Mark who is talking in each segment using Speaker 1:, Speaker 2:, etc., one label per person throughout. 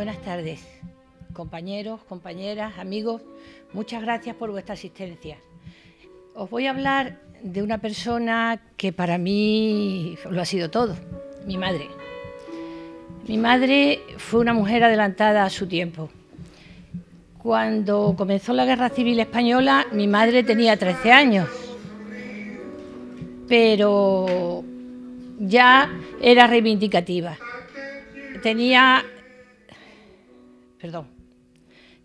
Speaker 1: Buenas tardes, compañeros, compañeras, amigos. Muchas gracias por vuestra asistencia. Os voy a hablar de una persona que para mí lo ha sido todo, mi madre. Mi madre fue una mujer adelantada a su tiempo. Cuando comenzó la Guerra Civil Española, mi madre tenía 13 años, pero ya era reivindicativa. Tenía perdón.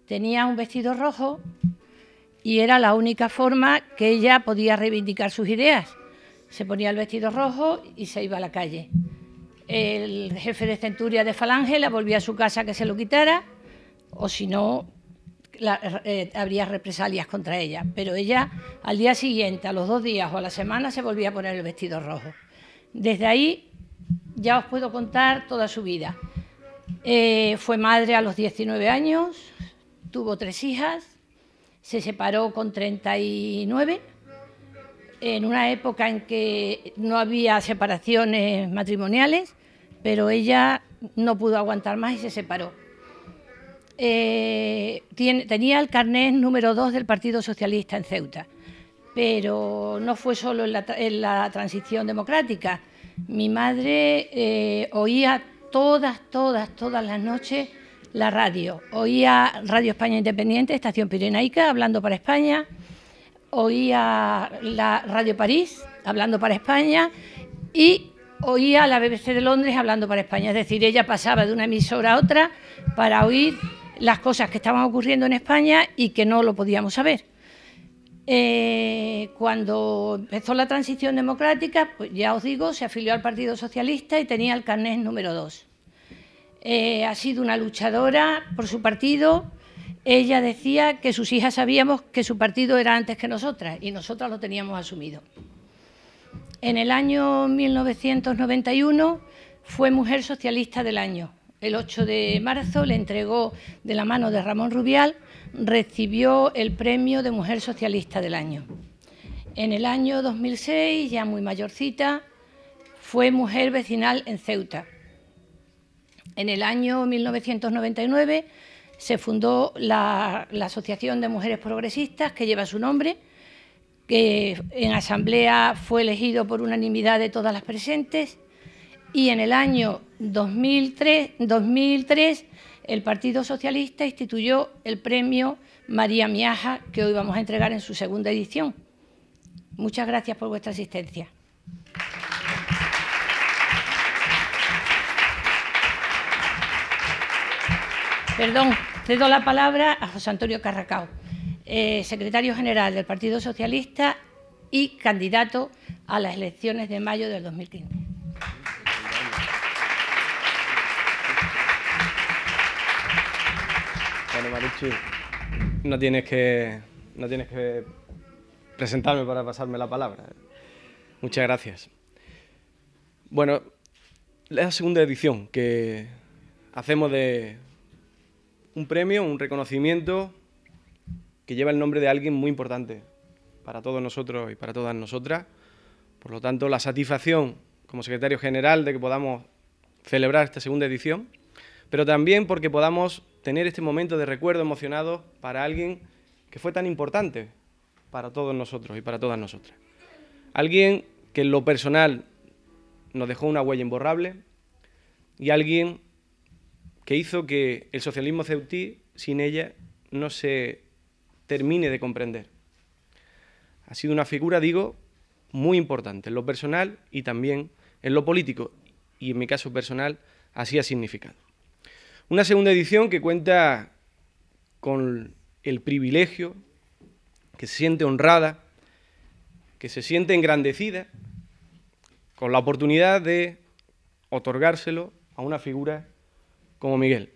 Speaker 1: Tenía un vestido rojo y era la única forma que ella podía reivindicar sus ideas. Se ponía el vestido rojo y se iba a la calle. El jefe de centuria de Falange la volvía a su casa que se lo quitara o si no, eh, habría represalias contra ella. Pero ella al día siguiente, a los dos días o a la semana, se volvía a poner el vestido rojo. Desde ahí ya os puedo contar toda su vida. Eh, fue madre a los 19 años, tuvo tres hijas, se separó con 39, en una época en que no había separaciones matrimoniales, pero ella no pudo aguantar más y se separó. Eh, tenía el carnet número 2 del Partido Socialista en Ceuta, pero no fue solo en la, transición democrática. Mi madre eh, oía todas, todas, todas las noches la radio. Oía Radio España Independiente, Estación Pirenaica, hablando para España. Oía la Radio París, hablando para España. Y oía la BBC de Londres hablando para España. Es decir, ella pasaba de una emisora a otra para oír las cosas que estaban ocurriendo en España y que no lo podíamos saber. Eh, cuando empezó la transición democrática, pues ya os digo, se afilió al Partido Socialista y tenía el carnet número 2. Eh, ha sido una luchadora por su partido. Ella decía que sus hijas sabíamos que su partido era antes que nosotras y nosotras lo teníamos asumido. En el año 1991 fue Mujer Socialista del Año. El 8 de marzo le entregó de la mano de Ramón Rubial, recibió el premio de Mujer Socialista del Año. En el año 2006, ya muy mayorcita, fue Mujer Vecinal en Ceuta en el año 1999 se fundó la, Asociación de Mujeres Progresistas, que lleva su nombre, que en asamblea fue elegido por unanimidad de todas las presentes y en el año 2003, 2003, el Partido Socialista instituyó el premio María Miaja que hoy vamos a entregar en su segunda edición. Muchas gracias por vuestra asistencia. Perdón, cedo la palabra a José Antonio Carracao, eh, secretario general del Partido Socialista y candidato a las elecciones de mayo del 2015.
Speaker 2: Bueno, Marichu, no tienes que, no tienes que presentarme para pasarme la palabra. Muchas gracias. Bueno, la segunda edición que hacemos de, un premio, un reconocimiento que lleva el nombre de alguien muy importante para todos nosotros y para todas nosotras. Por lo tanto, la satisfacción como secretario general de que podamos celebrar esta segunda edición, pero también porque podamos tener este momento de recuerdo emocionado para alguien que fue tan importante para todos nosotros y para todas nosotras. Alguien que en lo personal nos dejó una huella imborrable y alguien que hizo que el socialismo ceutí, sin ella, no se termine de comprender. Ha sido una figura, digo, muy importante en lo personal y también en lo político, y en mi caso personal así ha significado. Una segunda edición que cuenta con el privilegio, que se siente honrada, que se siente engrandecida, con la oportunidad de otorgárselo a una figura como Miguel.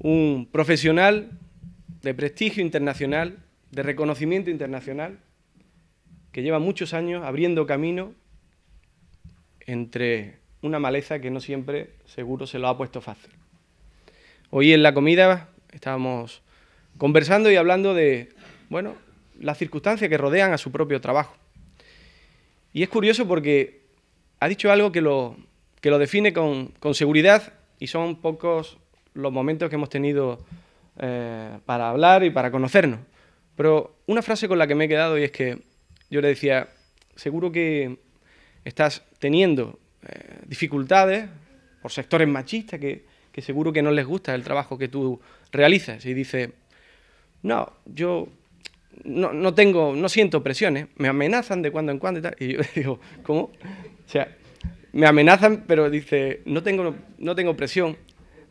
Speaker 2: Un profesional de prestigio internacional, de reconocimiento internacional, que lleva muchos años abriendo camino entre una maleza que no siempre seguro se lo ha puesto fácil. Hoy en la comida estábamos conversando y hablando de, bueno, las circunstancias que rodean a su propio trabajo. Y es curioso porque ha dicho algo que lo, que lo define con, seguridad y son pocos los momentos que hemos tenido eh, para hablar y para conocernos. Pero una frase con la que me he quedado y es que yo le decía, seguro que estás teniendo eh, dificultades por sectores machistas que, seguro que no les gusta el trabajo que tú realizas. Y dice, no, yo no, tengo, no siento presiones, me amenazan de cuando en cuando y tal. Y yo digo, ¿cómo? O sea, me amenazan, pero dice, no tengo, presión.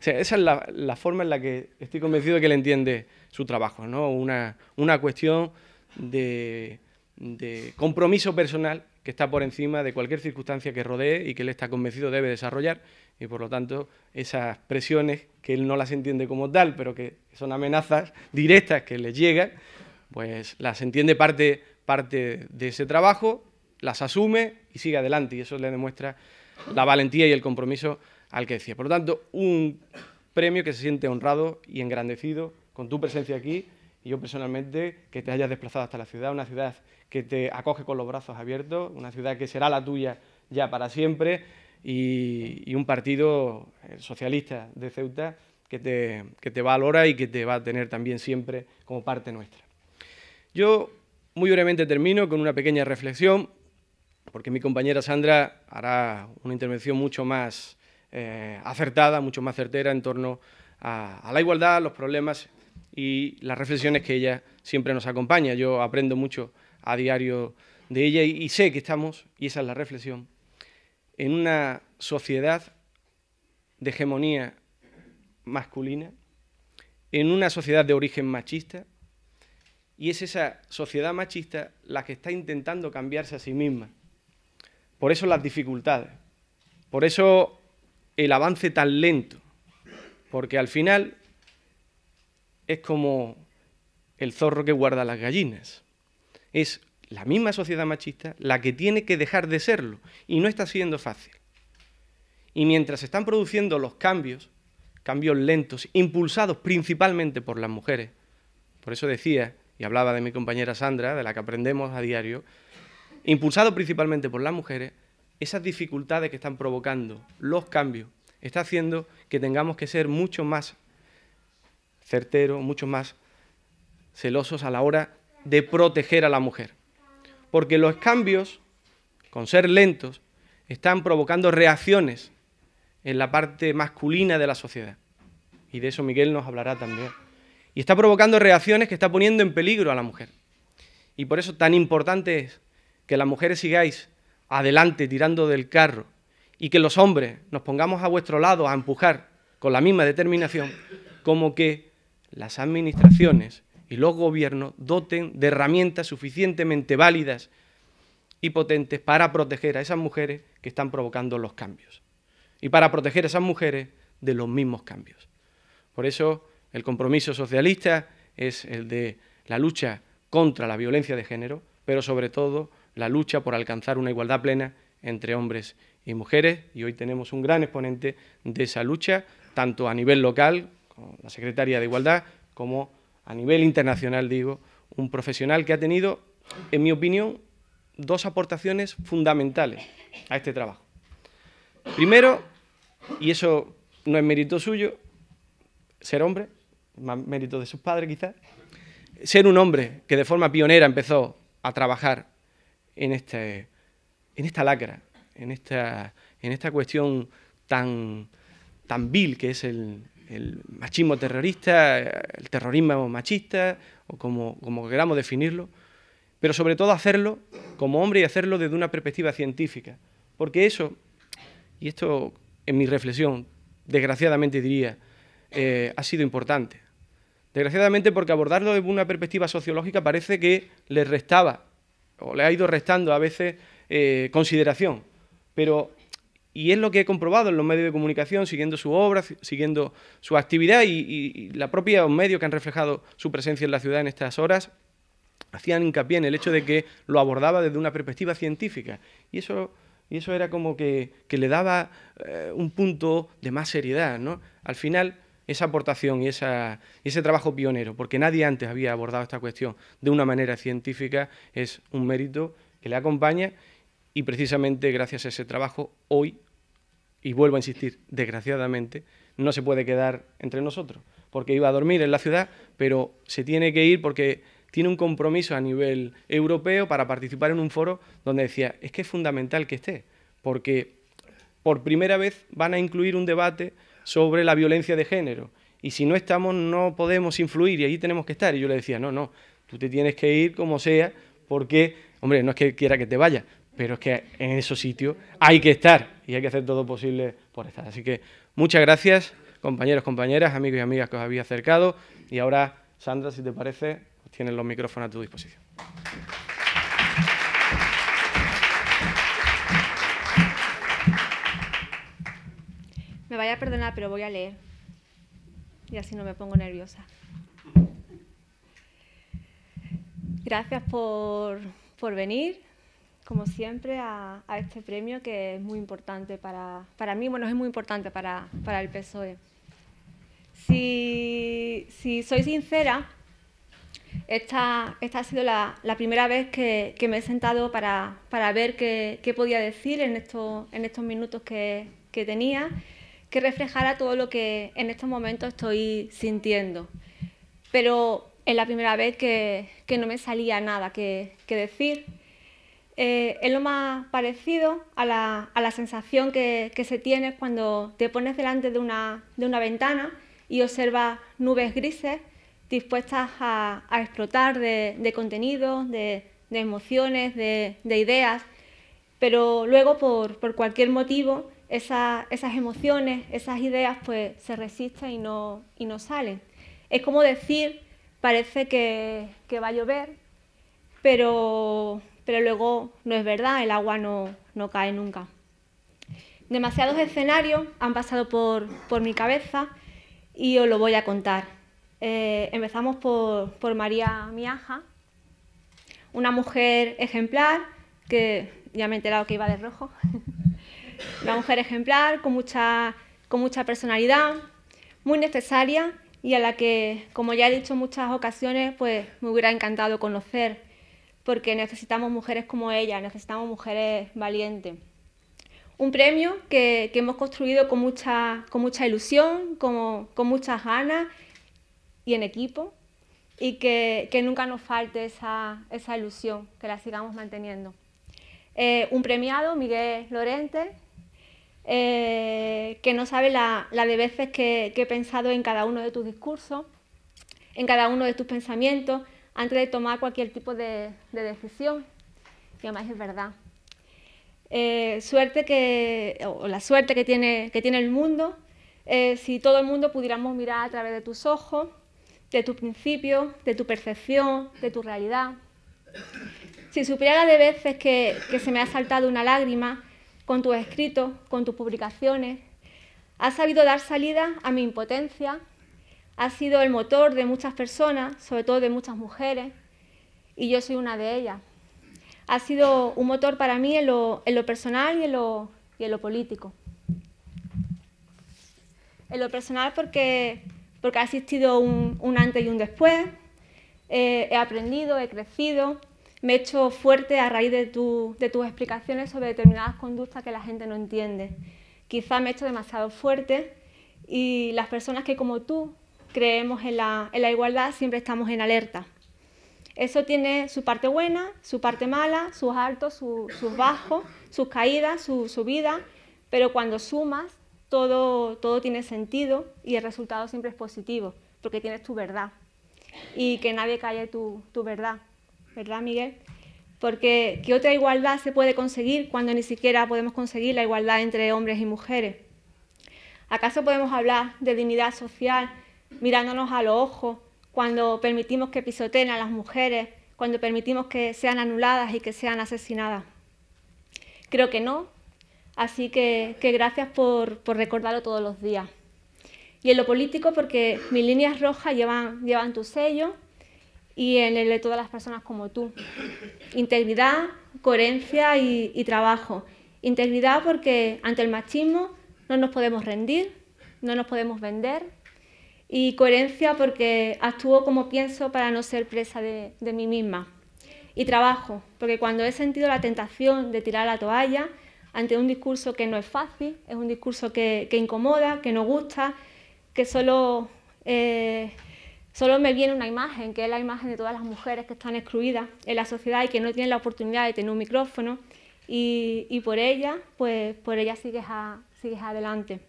Speaker 2: esa es la, forma en la que estoy convencido de que él entiende su trabajo, ¿no? Una, cuestión de, compromiso personal que está por encima de cualquier circunstancia que rodee y que él está convencido debe desarrollar. Y por lo tanto, esas presiones que él no las entiende como tal, pero que son amenazas directas que le llegan, pues las entiende parte de ese trabajo las asume y sigue adelante. Y eso le demuestra la valentía y el compromiso al que decía. Por lo tanto, un premio que se siente honrado y engrandecido con tu presencia aquí y yo personalmente que te hayas desplazado hasta la ciudad, una ciudad que te acoge con los brazos abiertos, una ciudad que será la tuya ya para siempre y, un partido eh, socialista de Ceuta que te, que te valora y que te va a tener también siempre como parte nuestra. Yo muy brevemente termino con una pequeña reflexión porque mi compañera Sandra hará una intervención mucho más eh, acertada, mucho más certera en torno a, la igualdad, los problemas y las reflexiones que ella siempre nos acompaña. Yo aprendo mucho a diario de ella y, sé que estamos, y esa es la reflexión, en una sociedad de hegemonía masculina, en una sociedad de origen machista, y es esa sociedad machista la que está intentando cambiarse a sí misma. Por eso las dificultades. Por eso el avance tan lento. Porque al final es como el zorro que guarda las gallinas. Es la misma sociedad machista la que tiene que dejar de serlo. Y no está siendo fácil. Y mientras se están produciendo los cambios, cambios lentos, impulsados principalmente por las mujeres, por eso decía, y hablaba de mi compañera Sandra, de la que aprendemos a diario, impulsado principalmente por las mujeres, esas dificultades que están provocando los cambios está haciendo que tengamos que ser mucho más certeros, mucho más celosos a la hora de proteger a la mujer. Porque los cambios, con ser lentos, están provocando reacciones en la parte masculina de la sociedad. Y de eso Miguel nos hablará también. Y está provocando reacciones que está poniendo en peligro a la mujer. Y por eso tan importante es que las mujeres sigáis adelante tirando del carro y que los hombres nos pongamos a vuestro lado a empujar con la misma determinación, como que las administraciones y los gobiernos doten de herramientas suficientemente válidas y potentes para proteger a esas mujeres que están provocando los cambios y para proteger a esas mujeres de los mismos cambios. Por eso el compromiso socialista es el de la lucha contra la violencia de género, pero sobre todo la lucha por alcanzar una igualdad plena entre hombres y mujeres y hoy tenemos un gran exponente de esa lucha, tanto a nivel local, con la Secretaría de Igualdad, como a nivel internacional, digo, un profesional que ha tenido, en mi opinión, dos aportaciones fundamentales a este trabajo. Primero, y eso no es mérito suyo, ser hombre, más mérito de sus padres quizás, ser un hombre que de forma pionera empezó a trabajar en, este, en esta lacra, en esta, en esta cuestión tan, tan vil que es el, el machismo terrorista, el terrorismo machista, o como, como, queramos definirlo, pero sobre todo hacerlo como hombre y hacerlo desde una perspectiva científica. Porque eso, y esto en mi reflexión, desgraciadamente diría, eh, ha sido importante. Desgraciadamente porque abordarlo desde una perspectiva sociológica parece que le restaba o le ha ido restando a veces eh, consideración. Pero, y es lo que he comprobado en los medios de comunicación, siguiendo su obra, siguiendo su actividad y, y, la propia medios que han reflejado su presencia en la ciudad en estas horas, hacían hincapié en el hecho de que lo abordaba desde una perspectiva científica. Y eso, y eso era como que, que le daba eh, un punto de más seriedad. Al final, esa aportación y ese trabajo pionero, porque nadie antes había abordado esta cuestión de una manera científica, es un mérito que le acompaña y precisamente gracias a ese trabajo hoy, y vuelvo a insistir, desgraciadamente, no se puede quedar entre nosotros, porque iba a dormir en la ciudad, pero se tiene que ir porque tiene un compromiso a nivel europeo para participar en un foro donde decía, es que es fundamental que esté, porque por primera vez van a incluir un debate sobre la violencia de género. Y si no estamos, no podemos influir y ahí tenemos que estar. Y yo le decía, no, no, tú te tienes que ir como sea, porque, hombre, no es que quiera que te vaya, pero es que en esos sitios hay que estar y hay que hacer todo posible por estar. Así que muchas gracias, compañeros, compañeras, amigos y amigas que os había acercado. Y ahora, Sandra, si te parece, pues tienes los micrófonos a tu disposición.
Speaker 3: Me vaya a perdonar, pero voy a leer. Y así no me pongo nerviosa. Gracias por, venir, como siempre, a, este premio que es muy importante para, mí, bueno, es muy importante para, el PSOE. Si, soy sincera, esta, ha sido la, primera vez que, me he sentado para, ver qué, podía decir en, estos, minutos que, que tenía que reflejara todo lo que en estos momentos estoy sintiendo. Pero es la primera vez que, no me salía nada que, decir. Eh, es lo más parecido a la, sensación que, se tiene cuando te pones delante de una, ventana y observas nubes grises dispuestas a, explotar de, de contenidos, de, emociones, de, ideas, pero luego por cualquier motivo esas emociones, esas ideas, pues se resisten y no, salen. Es como decir, parece que, va a llover, pero, luego no es verdad, el agua no, cae nunca. Demasiados escenarios han pasado por, mi cabeza y os lo voy a contar. Eh, empezamos por, por María Miaja, una mujer ejemplar que ya me he enterado que iba de rojo. Una mujer ejemplar, con mucha, personalidad, muy necesaria y a la que, como ya he dicho en muchas ocasiones, pues me hubiera encantado conocer, porque necesitamos mujeres como ella, necesitamos mujeres valientes. Un premio que, hemos construido con mucha, ilusión, con, con muchas ganas y en equipo, y que, nunca nos falte esa, ilusión, que la sigamos manteniendo. Eh, un premiado, Miguel Lorente, eh, que no sabe la, de veces que, he pensado en cada uno de tus discursos, en cada uno de tus pensamientos, antes de tomar cualquier tipo de, decisión. Y además es verdad. Eh, suerte que, o la suerte que tiene, que tiene el mundo, eh, si todo el mundo pudiéramos mirar a través de tus ojos, de tus principios, de tu percepción, de tu realidad. Si supiera de veces que se me ha saltado una lágrima, con tus escritos, con tus publicaciones. Has sabido dar salida a mi impotencia, Ha sido el motor de muchas personas, sobre todo de muchas mujeres, y yo soy una de ellas. Ha sido un motor para mí en lo, personal y en lo, político. En lo personal porque, porque ha existido un, antes y un después, eh, he aprendido, he crecido, me he hecho fuerte a raíz de, tus explicaciones sobre determinadas conductas que la gente no entiende. Quizá me he hecho demasiado fuerte y las personas que como tú creemos en la, igualdad siempre estamos en alerta. Eso tiene su parte buena, su parte mala, sus altos, sus bajos, sus caídas, su subidas, pero cuando sumas todo, tiene sentido y el resultado siempre es positivo, porque tienes tu verdad y que nadie calle tu verdad. ¿verdad, Miguel? Porque ¿qué otra igualdad se puede conseguir cuando ni siquiera podemos conseguir la igualdad entre hombres y mujeres? ¿Acaso podemos hablar de dignidad social mirándonos a los ojos cuando permitimos que pisoteen a las mujeres, cuando permitimos que sean anuladas y que sean asesinadas? Creo que no, así que, gracias por, recordarlo todos los días. Y en lo político, porque mis líneas rojas llevan tu sello y en el de todas las personas como tú. Integridad, coherencia y, trabajo. Integridad porque ante el machismo no nos podemos rendir, no nos podemos vender. Y coherencia porque actúo como pienso para no ser presa de, mí misma. Y trabajo, porque cuando he sentido la tentación de tirar la toalla ante un discurso que no es fácil, es un discurso que, incomoda, que no gusta, que solo eh, Solo me viene una imagen, que es la imagen de todas las mujeres que están excluidas en la sociedad y que no tienen la oportunidad de tener un micrófono y, por ella, pues por ella sigues, a, sigues adelante.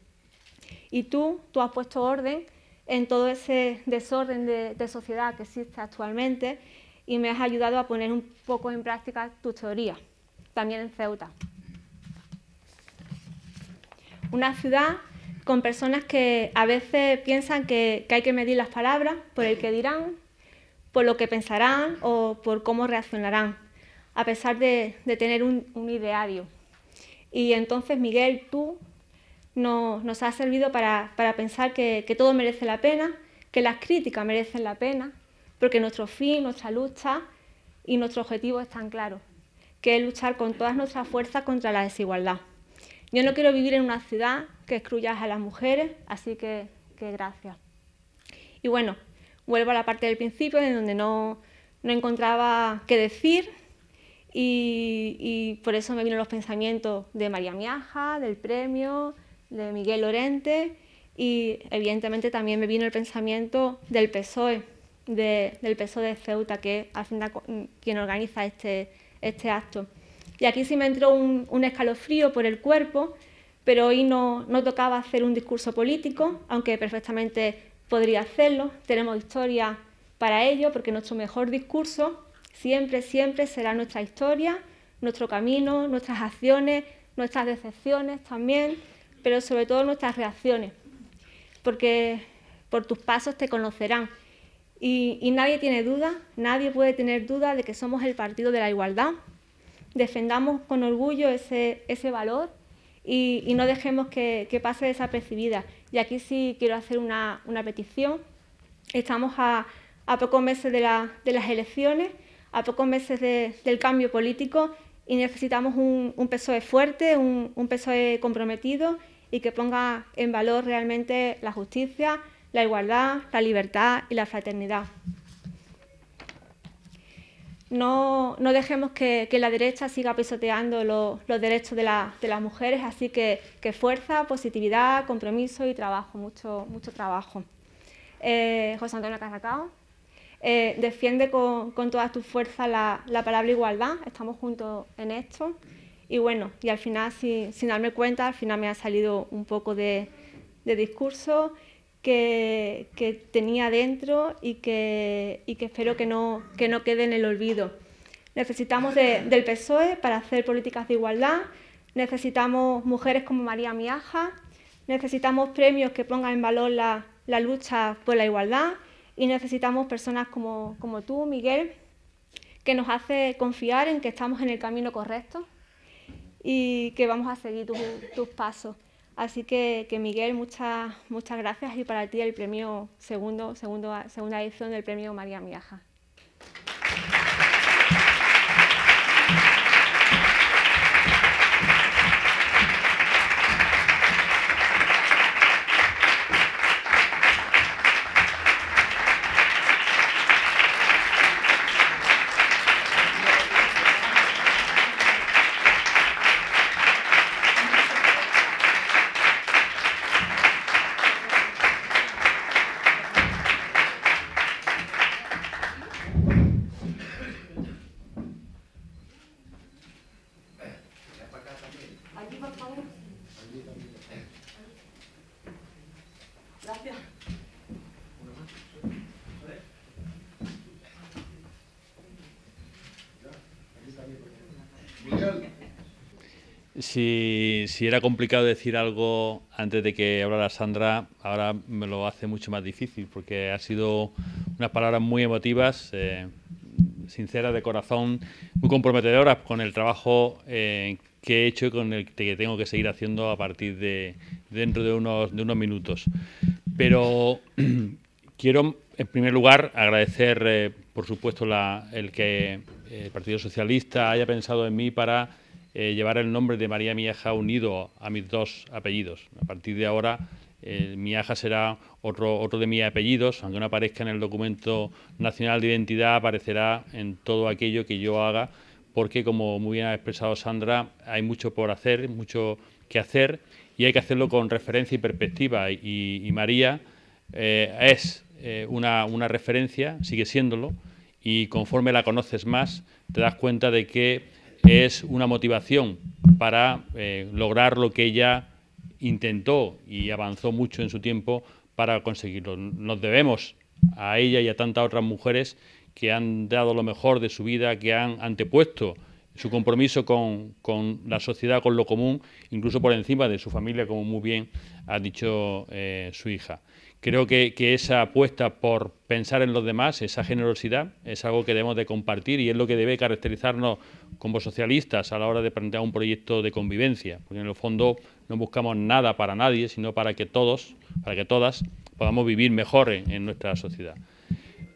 Speaker 3: Y tú, tú has puesto orden en todo ese desorden de, de, sociedad que existe actualmente y me has ayudado a poner un poco en práctica tus teorías, también en Ceuta. Una ciudad con personas que a veces piensan que, hay que medir las palabras por el que dirán, por lo que pensarán o por cómo reaccionarán, a pesar de, tener un, ideario. Y entonces, Miguel, tú nos has servido para, pensar que, que todo merece la pena, que las críticas merecen la pena, porque nuestro fin, nuestra lucha y nuestro objetivo están claros, que es luchar con todas nuestras fuerzas contra la desigualdad. Yo no quiero vivir en una ciudad que excluyas a las mujeres, así que, gracias. Y bueno, vuelvo a la parte del principio, en donde no, encontraba qué decir y, por eso me vino los pensamientos de María Miaja, del premio, de Miguel Lorente y evidentemente también me vino el pensamiento del PSOE, del PSOE de Ceuta, que es quien organiza este, este acto. Y aquí sí me entró un, escalofrío por el cuerpo, pero hoy no, tocaba hacer un discurso político, aunque perfectamente podría hacerlo. Tenemos historia para ello, porque nuestro mejor discurso siempre, siempre será nuestra historia, nuestro camino, nuestras acciones, nuestras decepciones también, pero sobre todo nuestras reacciones, porque por tus pasos te conocerán. y nadie tiene duda, nadie puede tener duda de que somos el partido de la igualdad, defendamos con orgullo ese, valor y, no dejemos que, pase desapercibida. Y aquí sí quiero hacer una, petición. Estamos a, pocos meses de, las elecciones, a pocos meses del cambio político y necesitamos un, un PSOE fuerte, un, un, PSOE comprometido y que ponga en valor realmente la justicia, la igualdad, la libertad y la fraternidad no, dejemos que, la derecha siga pisoteando los derechos de, las mujeres, así que, que, fuerza, positividad, compromiso y trabajo, mucho, mucho trabajo. Eh, José Antonio Carracao, eh, defiende con, toda tu fuerza la, palabra igualdad, estamos juntos en esto. Y bueno, y al final, sin darme cuenta, al final me ha salido un poco de, de discurso que, que tenía dentro y que, y que espero que no, que no quede en el olvido. Necesitamos del PSOE para hacer políticas de igualdad, necesitamos mujeres como María Miaja, necesitamos premios que pongan en valor la, la lucha por la igualdad y necesitamos personas como, como tú, Miguel, que nos hace confiar en que estamos en el camino correcto y que vamos a seguir tus, tus pasos. Así que, que Miguel, muchas, muchas gracias y para ti el premio segundo, segundo segunda edición del premio María Miaja.
Speaker 4: si era complicado decir algo antes de que hablara Sandra, ahora me lo hace mucho más difícil porque ha sido unas palabras muy emotivas, eh, sinceras de corazón, muy comprometedoras con el trabajo eh, que he hecho y con el que tengo que seguir haciendo a partir de dentro de unos, minutos. Pero quiero, en primer lugar, agradecer, eh, por supuesto, el que el Partido Socialista haya pensado en mí para eh, llevar el nombre de María Miaja unido a mis dos apellidos. A partir de ahora, eh, Miaja será otro, de mis apellidos, aunque no aparezca en el documento nacional de identidad, aparecerá en todo aquello que yo haga, porque como muy bien ha expresado Sandra, hay mucho por hacer, mucho que hacer, y hay que hacerlo con referencia y perspectiva. Y, María eh, es eh, una, una referencia, sigue siéndolo, y conforme la conoces más, te das cuenta de que es una motivación para eh, lograr lo que ella intentó y avanzó mucho en su tiempo para conseguirlo. Nos debemos a ella y a tantas otras mujeres que han dado lo mejor de su vida, que han antepuesto su compromiso con, con la sociedad, con lo común, incluso por encima de su familia, como muy bien ha dicho eh, su hija. Creo que, esa apuesta por pensar en los demás, esa generosidad, es algo que debemos de compartir y es lo que debe caracterizarnos como socialistas a la hora de plantear un proyecto de convivencia, porque en el fondo no buscamos nada para nadie, sino para que todos, para que todas podamos vivir mejor en, nuestra sociedad.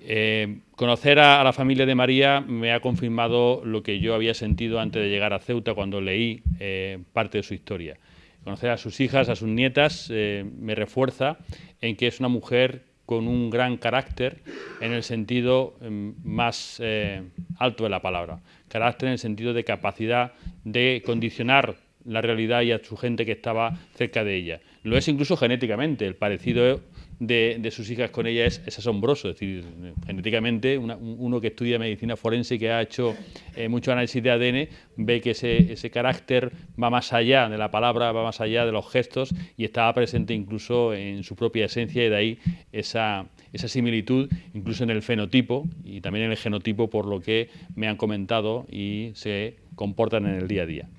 Speaker 4: Eh, conocer a, la familia de María me ha confirmado lo que yo había sentido antes de llegar a Ceuta cuando leí eh, parte de su historia conocer a sus hijas, a sus nietas, eh, me refuerza en que es una mujer con un gran carácter en el sentido em, más eh, alto de la palabra. Carácter en el sentido de capacidad de condicionar la realidad y a su gente que estaba cerca de ella. Lo es incluso genéticamente, el parecido de, sus hijas con ella es, asombroso. decir, genéticamente, uno que estudia medicina forense y que ha hecho eh, mucho análisis de ADN ve que ese, ese, carácter va más allá de la palabra, va más allá de los gestos y estaba presente incluso en su propia esencia y de ahí esa, esa similitud, incluso en el fenotipo y también en el genotipo, por lo que me han comentado y se comportan en el día a día.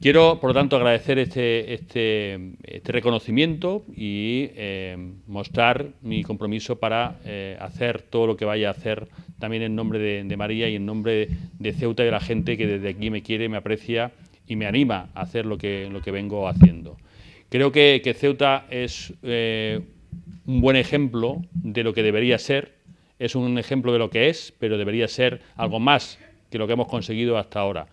Speaker 4: Quiero, por lo tanto, agradecer este, este, este reconocimiento y eh, mostrar mi compromiso para eh, hacer todo lo que vaya a hacer también en nombre de, María y en nombre de Ceuta y de la gente que desde aquí me quiere, me aprecia y me anima a hacer lo que, vengo haciendo. Creo que, Ceuta es eh, un buen ejemplo de lo que debería ser, es un ejemplo de lo que es, pero debería ser algo más que lo que hemos conseguido hasta ahora.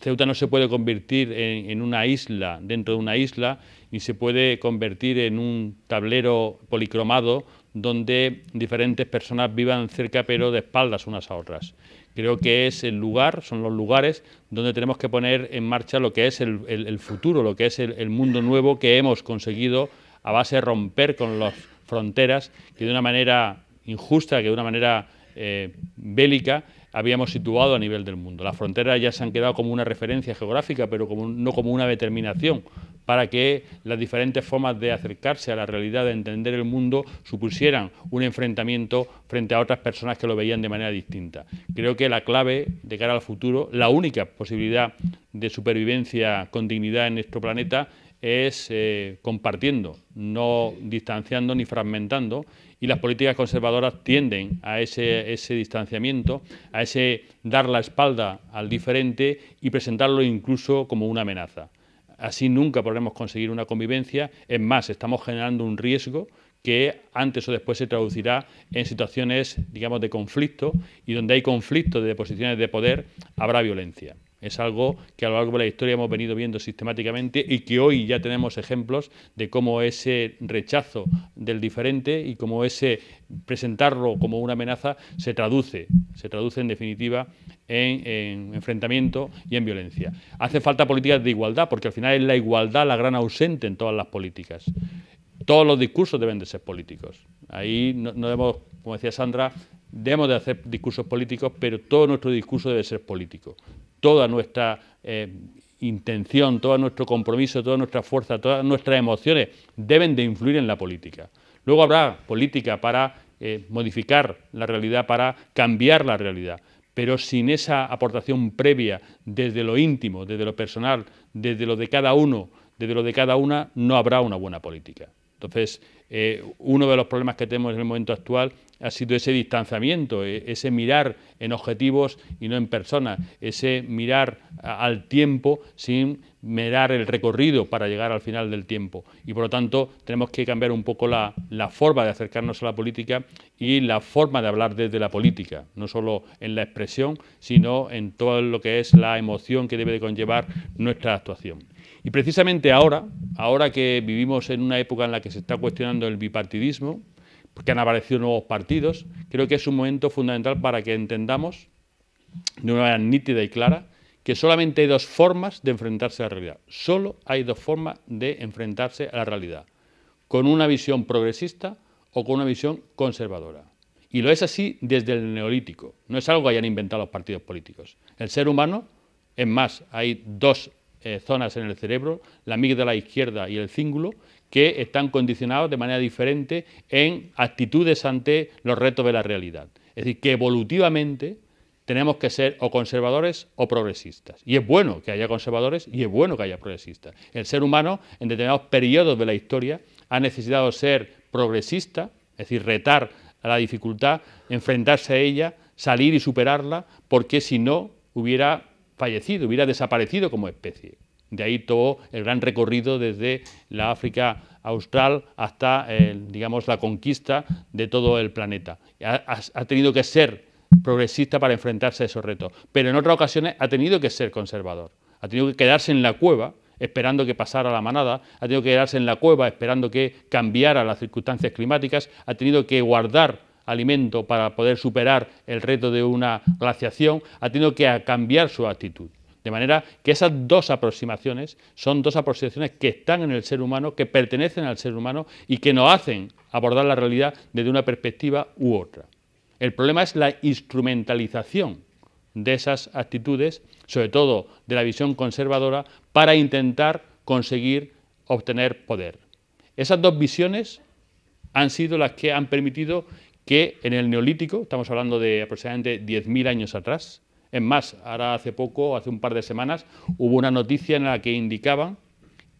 Speaker 4: Ceuta no se puede convertir en, una isla, dentro de una isla, ni se puede convertir en un tablero policromado donde diferentes personas vivan cerca pero de espaldas unas a otras. Creo que es el lugar, son los lugares donde tenemos que poner en marcha lo que es el, futuro, lo que es el, mundo nuevo que hemos conseguido a base de romper con las fronteras que de una manera injusta, que de una manera eh, bélica, habíamos situado a nivel del mundo. Las fronteras ya se han quedado como una referencia geográfica, pero como, no como una determinación para que las diferentes formas de acercarse a la realidad, de entender el mundo, supusieran un enfrentamiento frente a otras personas que lo veían de manera distinta. Creo que la clave de cara al futuro, la única posibilidad de supervivencia con dignidad en nuestro planeta es eh, compartiendo, no distanciando ni fragmentando, y las políticas conservadoras tienden a ese, ese, distanciamiento, a ese dar la espalda al diferente y presentarlo incluso como una amenaza. Así nunca podremos conseguir una convivencia, es más, estamos generando un riesgo que antes o después se traducirá en situaciones, digamos, de conflicto, y donde hay conflicto de posiciones de poder habrá violencia. Es algo que a lo largo de la historia hemos venido viendo sistemáticamente y que hoy ya tenemos ejemplos de cómo ese rechazo del diferente y cómo ese presentarlo como una amenaza se traduce, se traduce en definitiva en, enfrentamiento y en violencia. Hace falta políticas de igualdad porque al final es la igualdad la gran ausente en todas las políticas todos los discursos deben de ser políticos. Ahí no, debemos, como decía Sandra, debemos de hacer discursos políticos, pero todo nuestro discurso debe ser político toda nuestra eh, intención, todo nuestro compromiso, toda nuestra fuerza, todas nuestras emociones deben de influir en la política. Luego habrá política para eh, modificar la realidad, para cambiar la realidad, pero sin esa aportación previa desde lo íntimo, desde lo personal, desde lo de cada uno, desde lo de cada una, no habrá una buena política. Entonces, eh, uno de los problemas que tenemos en el momento actual ha sido ese distanciamiento, e, ese mirar en objetivos y no en personas, ese mirar al tiempo sin mirar el recorrido para llegar al final del tiempo. Y por lo tanto tenemos que cambiar un poco la, la forma de acercarnos a la política y la forma de hablar desde la política, no solo en la expresión, sino en todo lo que es la emoción que debe de conllevar nuestra actuación. Y precisamente ahora, ahora que vivimos en una época en la que se está cuestionando el bipartidismo, porque han aparecido nuevos partidos, creo que es un momento fundamental para que entendamos de una manera nítida y clara que solamente hay dos formas de enfrentarse a la realidad. Solo hay dos formas de enfrentarse a la realidad, con una visión progresista o con una visión conservadora. Y lo es así desde el neolítico. No es algo que hayan inventado los partidos políticos. El ser humano, es más, hay dos eh, zonas en el cerebro, la de la izquierda y el cíngulo, que están condicionados de manera diferente en actitudes ante los retos de la realidad. Es decir, que evolutivamente tenemos que ser o conservadores o progresistas. Y es bueno que haya conservadores y es bueno que haya progresistas. El ser humano en determinados periodos de la historia ha necesitado ser progresista, es decir, retar a la dificultad, enfrentarse a ella, salir y superarla, porque si no hubiera fallecido, hubiera desaparecido como especie. De ahí todo el gran recorrido desde la África austral hasta, eh, digamos, la conquista de todo el planeta. ha, tenido que ser progresista para enfrentarse a esos retos, pero en otras ocasiones ha tenido que ser conservador, ha tenido que quedarse en la cueva esperando que pasara la manada, ha tenido que quedarse en la cueva esperando que cambiara las circunstancias climáticas, ha tenido que guardar alimento para poder superar el reto de una glaciación, ha tenido que cambiar su actitud. De manera que esas dos aproximaciones son dos aproximaciones que están en el ser humano, que pertenecen al ser humano y que nos hacen abordar la realidad desde una perspectiva u otra. El problema es la instrumentalización de esas actitudes, sobre todo de la visión conservadora, para intentar conseguir obtener poder. Esas dos visiones han sido las que han permitido que en el Neolítico, estamos hablando de aproximadamente 10.000 años atrás, es más, ahora hace poco, hace un par de semanas, hubo una noticia en la que indicaban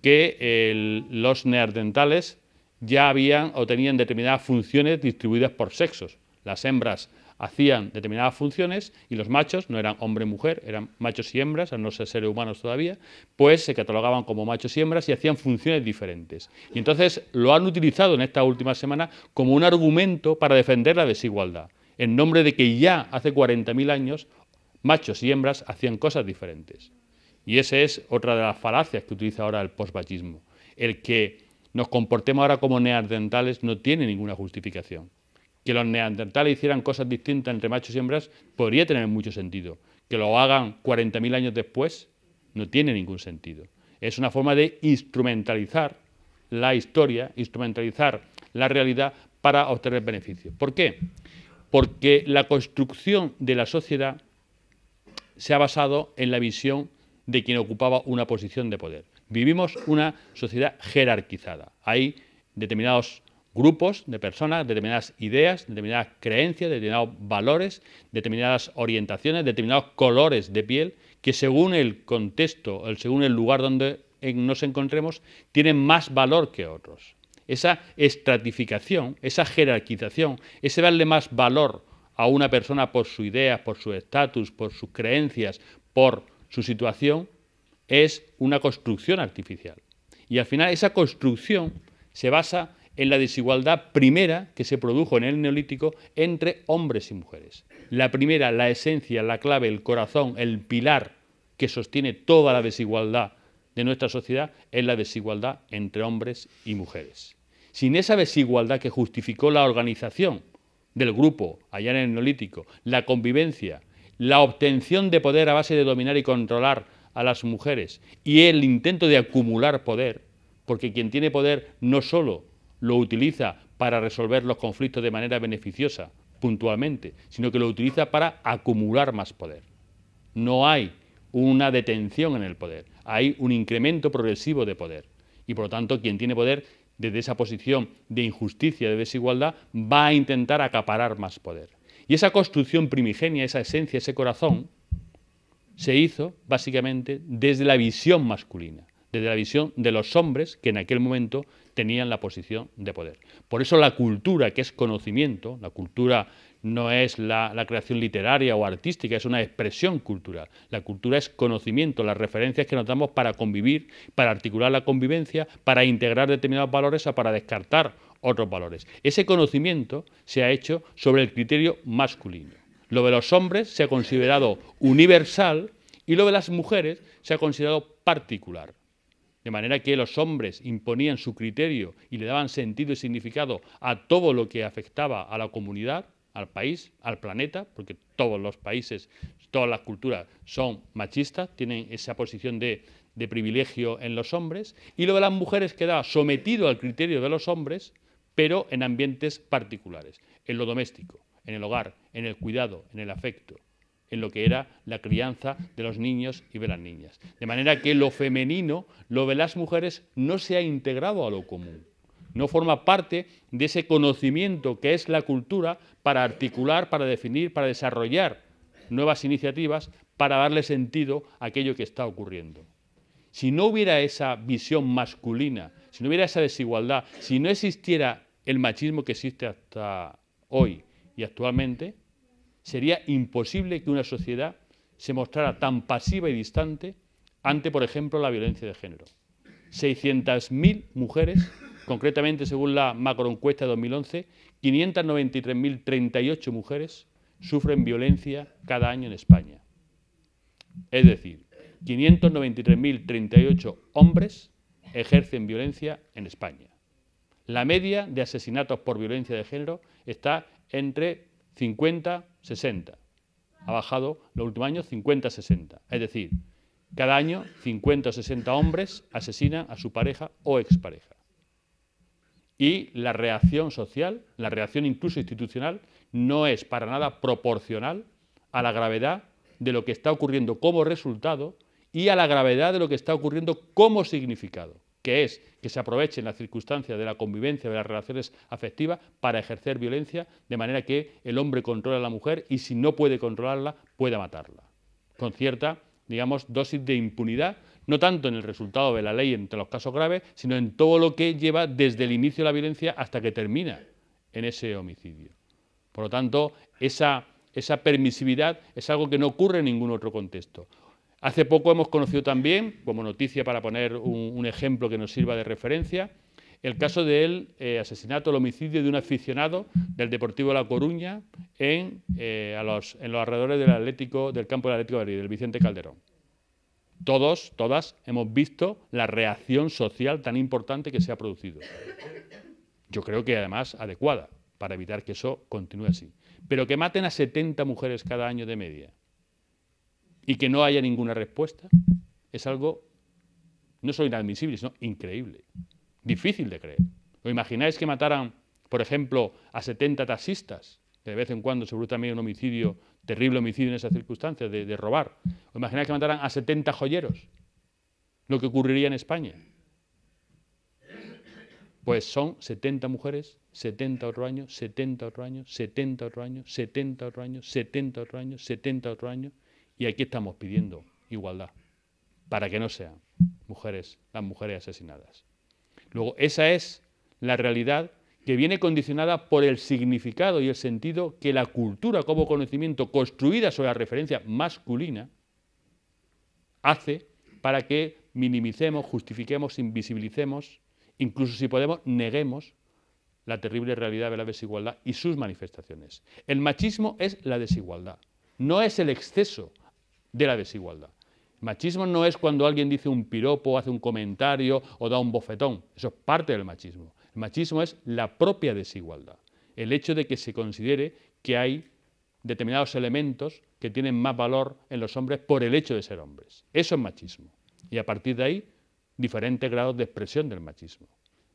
Speaker 4: que los neandertales ya habían o tenían determinadas funciones distribuidas por sexos. Las hembras hacían determinadas funciones y los machos no eran hombre-mujer, y eran machos y hembras, a no ser seres humanos todavía, pues se catalogaban como machos y hembras y hacían funciones diferentes. Y entonces lo han utilizado en estas últimas semanas como un argumento para defender la desigualdad, en nombre de que ya hace 40.000 años machos y hembras hacían cosas diferentes. Y esa es otra de las falacias que utiliza ahora el postbachismo. El que nos comportemos ahora como neandertales no tiene ninguna justificación que los neandertales hicieran cosas distintas entre machos y hembras podría tener mucho sentido. Que lo hagan 40.000 años después no tiene ningún sentido. Es una forma de instrumentalizar la historia, instrumentalizar la realidad para obtener beneficios. ¿Por qué? Porque la construcción de la sociedad se ha basado en la visión de quien ocupaba una posición de poder. Vivimos una sociedad jerarquizada. Hay determinados grupos de personas, determinadas ideas, determinadas creencias, determinados valores, determinadas orientaciones, determinados colores de piel, que según el contexto, según el lugar donde eh, nos encontremos, tienen más valor que otros. Esa estratificación, esa jerarquización, ese darle más valor a una persona por su idea, por su estatus, por sus creencias, por su situación, es una construcción artificial. Y al final esa construcción se basa en la desigualdad primera que se produjo en el neolítico entre hombres y mujeres. La primera, la esencia, la clave, el corazón, el pilar que sostiene toda la desigualdad de nuestra sociedad es la desigualdad entre hombres y mujeres. Sin esa desigualdad que justificó la organización del grupo allá en el neolítico, la convivencia, la obtención de poder a base de dominar y controlar a las mujeres y el intento de acumular poder, porque quien tiene poder no solo lo utiliza para resolver los conflictos de manera beneficiosa, puntualmente, sino que lo utiliza para acumular más poder. No hay una detención en el poder, hay un incremento progresivo de poder. Y por lo tanto, quien tiene poder desde esa posición de injusticia, de desigualdad, va a intentar acaparar más poder. Y esa construcción primigenia, esa esencia, ese corazón, se hizo básicamente desde la visión masculina, desde la visión de los hombres que en aquel momento tenían la posición de poder. Por eso la cultura, que es conocimiento, la cultura no es la, creación literaria o artística, es una expresión cultural. La cultura es conocimiento, las referencias que nos damos para convivir, para articular la convivencia, para integrar determinados valores o para descartar otros valores. Ese conocimiento se ha hecho sobre el criterio masculino. Lo de los hombres se ha considerado universal y lo de las mujeres se ha considerado particular. De manera que los hombres imponían su criterio y le daban sentido y significado a todo lo que afectaba a la comunidad, al país, al planeta, porque todos los países, todas las culturas son machistas, tienen esa posición de, privilegio en los hombres, y lo de las mujeres quedaba sometido al criterio de los hombres, pero en ambientes particulares, en lo doméstico, en el hogar, en el cuidado, en el afecto en lo que era la crianza de los niños y de las niñas. De manera que lo femenino, lo de las mujeres, no se ha integrado a lo común, no forma parte de ese conocimiento que es la cultura para articular, para definir, para desarrollar nuevas iniciativas, para darle sentido a aquello que está ocurriendo. Si no hubiera esa visión masculina, si no hubiera esa desigualdad, si no existiera el machismo que existe hasta hoy y actualmente, sería imposible que una sociedad se mostrara tan pasiva y distante ante, por ejemplo, la violencia de género. 600.000 mujeres, concretamente según la macroencuesta de 2011, 593.038 mujeres sufren violencia cada año en España. Es decir, 593.038 hombres ejercen violencia en España. La media de asesinatos por violencia de género está entre 50-60. Ha bajado los últimos años 50-60. Es decir, cada año 50 o 60 hombres asesinan a su pareja o expareja. Y la reacción social, la reacción incluso institucional, no es para nada proporcional a la gravedad de lo que está ocurriendo como resultado y a la gravedad de lo que está ocurriendo como significado que es que se aprovechen las circunstancias de la convivencia, de las relaciones afectivas, para ejercer violencia, de manera que el hombre controla a la mujer y si no puede controlarla, pueda matarla. Con cierta, digamos, dosis de impunidad, no tanto en el resultado de la ley entre los casos graves, sino en todo lo que lleva desde el inicio de la violencia hasta que termina en ese homicidio. Por lo tanto, esa permisividad es algo que no ocurre en ningún otro contexto. Hace poco hemos conocido también, como noticia para poner un, ejemplo que nos sirva de referencia, el caso del eh, asesinato, el homicidio de un aficionado del Deportivo La Coruña en, eh, los, en alrededores del, Atlético, del campo del Atlético de del Vicente Calderón. Todos, todas hemos visto la reacción social tan importante que se ha producido. Yo creo que además adecuada para evitar que eso continúe así. Pero que maten a 70 mujeres cada año de media y que no haya ninguna respuesta es algo no solo inadmisible, sino increíble, difícil de creer. o imagináis que mataran, por ejemplo, a 70 taxistas, de vez en cuando se produce también un homicidio, terrible homicidio en esas circunstancias, de, robar? ¿O imagináis que mataran a 70 joyeros? Lo que ocurriría en España. Pues son 70 mujeres, 70 otro 70 otro año, 70 otro año, 70 otro año, 70 otro año, 70 otro año, 70 otro año y aquí estamos pidiendo igualdad para que no sean mujeres las mujeres asesinadas. Luego, esa es la realidad que viene condicionada por el significado y el sentido que la cultura como conocimiento construida sobre la referencia masculina hace para que minimicemos, justifiquemos, invisibilicemos, incluso si podemos, neguemos la terrible realidad de la desigualdad y sus manifestaciones. El machismo es la desigualdad, no es el exceso de la desigualdad. Machismo no es cuando alguien dice un piropo, hace un comentario o da un bofetón. Eso es parte del machismo. El machismo es la propia desigualdad. El hecho de que se considere que hay determinados elementos que tienen más valor en los hombres por el hecho de ser hombres. Eso es machismo. Y a partir de ahí, diferentes grados de expresión del machismo.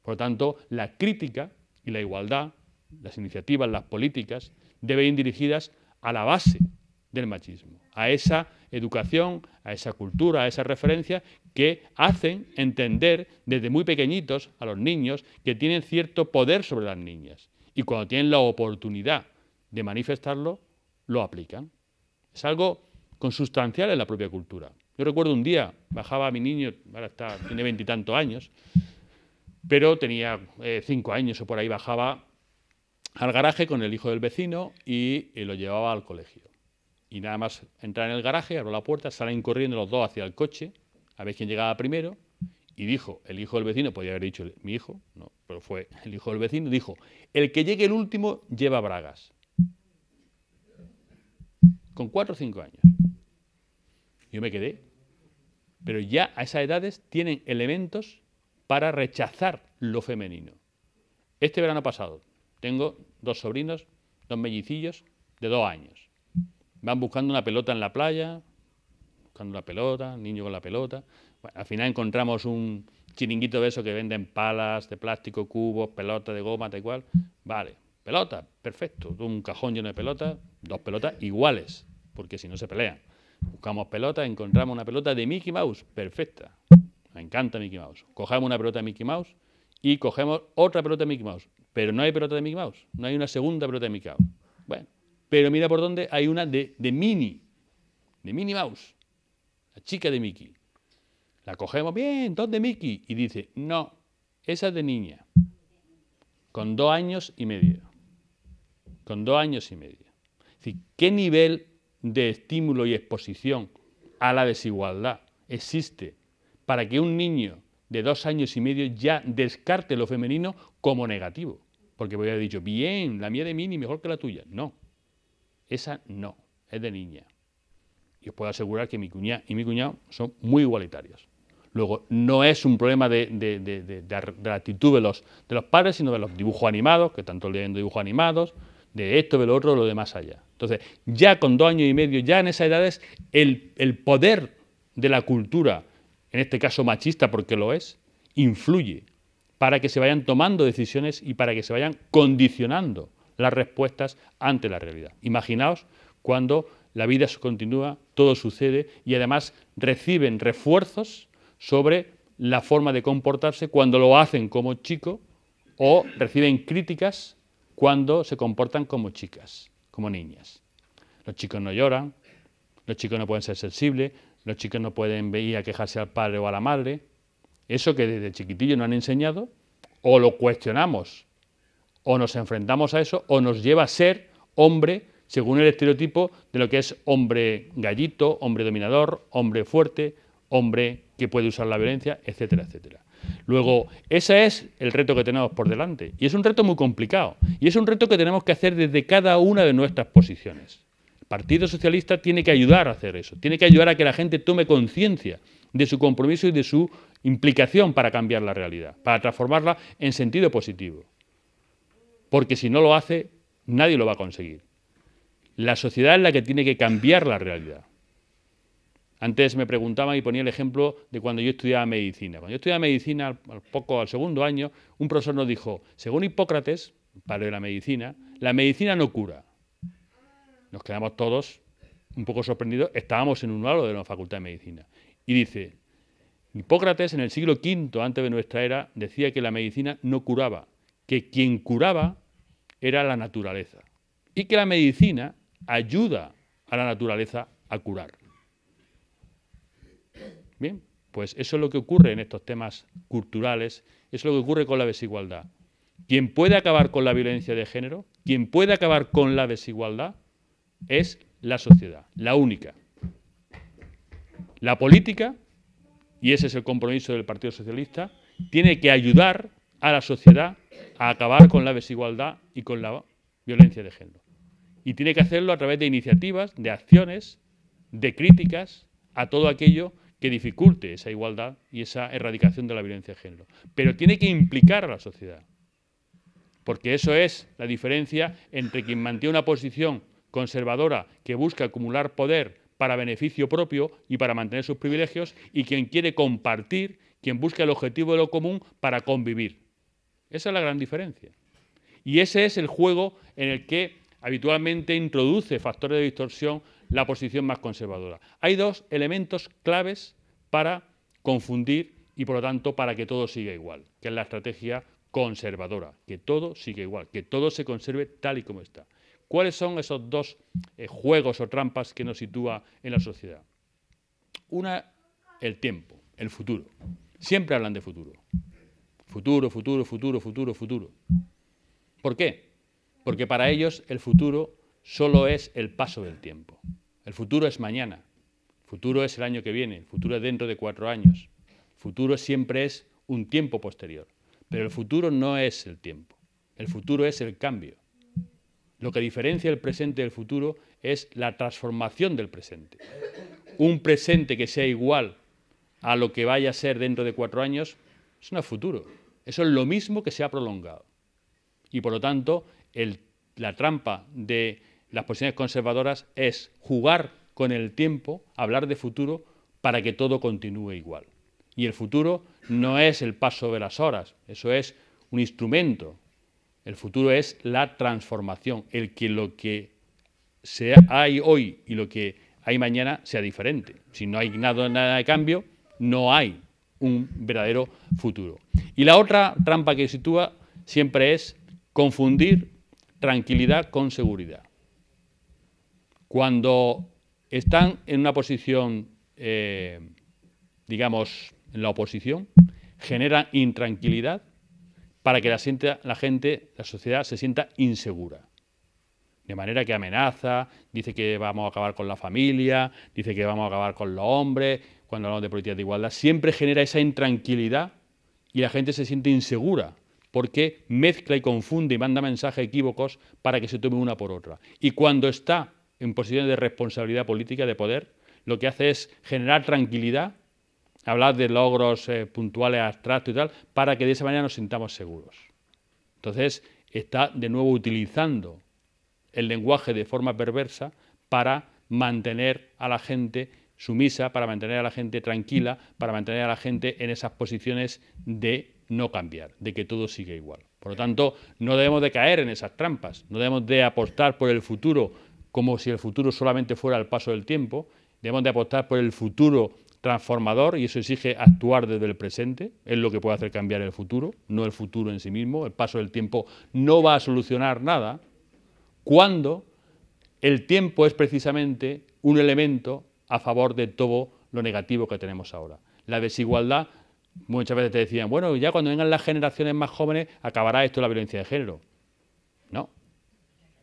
Speaker 4: Por lo tanto, la crítica y la igualdad, las iniciativas, las políticas, deben ir dirigidas a la base del machismo, a esa educación, a esa cultura, a esa referencia que hacen entender desde muy pequeñitos a los niños que tienen cierto poder sobre las niñas y cuando tienen la oportunidad de manifestarlo, lo aplican. Es algo consustancial en la propia cultura. Yo recuerdo un día, bajaba a mi niño, ahora está, tiene veintitantos años, pero tenía eh, cinco años o por ahí bajaba al garaje con el hijo del vecino y eh, lo llevaba al colegio y nada más entrar en el garaje, abro la puerta, salen corriendo los dos hacia el coche, a ver quién llegaba primero, y dijo, el hijo del vecino, podía haber dicho mi hijo, no, pero fue el hijo del vecino, dijo, el que llegue el último lleva bragas. Con cuatro o cinco años. Yo me quedé. Pero ya a esas edades tienen elementos para rechazar lo femenino. Este verano pasado tengo dos sobrinos, dos mellicillos de dos años. Van buscando una pelota en la playa, buscando una pelota, niño con la pelota. al final encontramos un chiringuito de eso que venden palas de plástico, cubos, pelota de goma, tal cual. Vale, pelota, perfecto. Un cajón lleno de pelotas, dos pelotas iguales, porque si no se pelean. Buscamos pelota encontramos una pelota de Mickey Mouse, perfecta. Me encanta Mickey Mouse. Cogemos una pelota de Mickey Mouse y cogemos otra pelota de Mickey Mouse. Pero no hay pelota de Mickey Mouse, no hay una segunda pelota de Mickey Mouse. Bueno, pero mira por dónde hay una de, Mini, de Mini Mouse, la chica de Mickey. La cogemos bien, ¿dónde de Mickey. Y dice, no, esa es de niña, con dos años y medio. Con dos años y medio. Es decir, ¿qué nivel de estímulo y exposición a la desigualdad existe para que un niño de dos años y medio ya descarte lo femenino como negativo? Porque voy a dicho, bien, la mía de mini mejor que la tuya. No, esa no, es de niña. Y os puedo asegurar que mi cuñada y mi cuñado son muy igualitarios. Luego, no es un problema de, de, la actitud de los, de los padres, sino de los dibujos animados, que tanto leen dibujos animados, de esto, de lo otro, de lo demás allá. Entonces, ya con dos años y medio, ya en esas edades, el poder de la cultura, en este caso machista porque lo es, influye para que se vayan tomando decisiones y para que se vayan condicionando las respuestas ante la realidad. Imaginaos cuando la vida continúa, todo sucede y además reciben refuerzos sobre la forma de comportarse cuando lo hacen como chico o reciben críticas cuando se comportan como chicas, como niñas. Los chicos no lloran, los chicos no pueden ser sensibles, los chicos no pueden venir a quejarse al padre o a la madre. Eso que desde chiquitillo no han enseñado, o lo cuestionamos o nos enfrentamos a eso o nos lleva a ser hombre según el estereotipo de lo que es hombre gallito, hombre dominador, hombre fuerte, hombre que puede usar la violencia, etcétera, etcétera. Luego, ese es el reto que tenemos por delante. Y es un reto muy complicado. Y es un reto que tenemos que hacer desde cada una de nuestras posiciones. El Partido Socialista tiene que ayudar a hacer eso. Tiene que ayudar a que la gente tome conciencia de su compromiso y de su implicación para cambiar la realidad, para transformarla en sentido positivo porque si no lo hace, nadie lo va a conseguir. La sociedad es la que tiene que cambiar la realidad. Antes me preguntaban y ponía el ejemplo de cuando yo estudiaba medicina. Cuando yo estudiaba medicina, al poco, al segundo año, un profesor nos dijo, según Hipócrates, padre de la medicina, la medicina no cura. Nos quedamos todos un poco sorprendidos, estábamos en un aula de la Facultad de Medicina. Y dice, Hipócrates en el siglo V antes de nuestra era decía que la medicina no curaba, que quien curaba era la naturaleza y que la medicina ayuda a la naturaleza a curar. Bien, pues eso es lo que ocurre en estos temas culturales, es lo que ocurre con la desigualdad. Quien puede acabar con la violencia de género, quien puede acabar con la desigualdad, es la sociedad, la única. La política, y ese es el compromiso del Partido Socialista, tiene que ayudar a la sociedad a acabar con la desigualdad y con la violencia de género. Y tiene que hacerlo a través de iniciativas, de acciones, de críticas a todo aquello que dificulte esa igualdad y esa erradicación de la violencia de género. Pero tiene que implicar a la sociedad, porque eso es la diferencia entre quien mantiene una posición conservadora que busca acumular poder para beneficio propio y para mantener sus privilegios y quien quiere compartir, quien busca el objetivo de lo común para convivir. Esa es la gran diferencia. Y ese es el juego en el que habitualmente introduce factores de distorsión la posición más conservadora. Hay dos elementos claves para confundir y por lo tanto para que todo siga igual, que es la estrategia conservadora, que todo siga igual, que todo se conserve tal y como está. ¿Cuáles son esos dos eh, juegos o trampas que nos sitúa en la sociedad? Una, el tiempo, el futuro. Siempre hablan de futuro. Futuro, futuro, futuro, futuro, futuro. ¿Por qué? Porque para ellos el futuro solo es el paso del tiempo. El futuro es mañana, el futuro es el año que viene, el futuro es dentro de cuatro años. El futuro siempre es un tiempo posterior. Pero el futuro no es el tiempo, el futuro es el cambio. Lo que diferencia el presente del futuro es la transformación del presente. Un presente que sea igual a lo que vaya a ser dentro de cuatro años, es no futuro. Eso es lo mismo que se ha prolongado. Y por lo tanto, la trampa de las posiciones conservadoras es jugar con el tiempo, hablar de futuro para que todo continúe igual. Y el futuro no es el paso de las horas, eso es un instrumento. El futuro es la transformación, el que lo que hay hoy y lo que hay mañana sea diferente. Si no hay nada de cambio, no hay un verdadero futuro. Y la otra trampa que sitúa siempre es confundir tranquilidad con seguridad. Cuando están en una posición, eh, digamos, en la oposición, generan intranquilidad para que la, la gente, la sociedad se sienta insegura. De manera que amenaza, dice que vamos a acabar con la familia, dice que vamos a acabar con los hombres, cuando hablamos de políticas de igualdad, siempre genera esa intranquilidad y la gente se siente insegura porque mezcla y confunde y manda mensajes equívocos para que se tome una por otra. Y cuando está en posiciones de responsabilidad política, de poder, lo que hace es generar tranquilidad, hablar de logros eh, puntuales, abstractos y tal, para que de esa manera nos sintamos seguros. Entonces, está de nuevo utilizando el lenguaje de forma perversa para mantener a la gente sumisa, para mantener a la gente tranquila, para mantener a la gente en esas posiciones de no cambiar, de que todo sigue igual. Por lo tanto, no debemos de caer en esas trampas, no debemos de apostar por el futuro como si el futuro solamente fuera el paso del tiempo, debemos de apostar por el futuro transformador y eso exige actuar desde el presente, es lo que puede hacer cambiar el futuro, no el futuro en sí mismo, el paso del tiempo no va a solucionar nada, cuando el tiempo es precisamente un elemento a favor de todo lo negativo que tenemos ahora. La desigualdad, muchas veces te decían, bueno, ya cuando vengan las generaciones más jóvenes acabará esto la violencia de género. No.